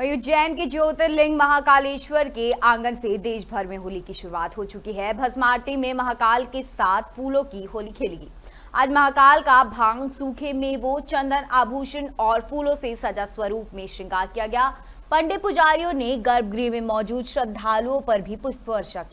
वही उज्जैन के ज्योतिर्लिंग महाकालेश्वर के आंगन से देश भर में होली की शुरुआत हो चुकी है भस्मारती में महाकाल के साथ फूलों की होली खेली गई आज महाकाल का भांग सूखे मेवो चंदन आभूषण और फूलों से सजा स्वरूप में श्रृंगार किया गया पंडित पुजारियों ने गर्भगृह में मौजूद श्रद्धालुओं पर भी पुष्प वर्षा की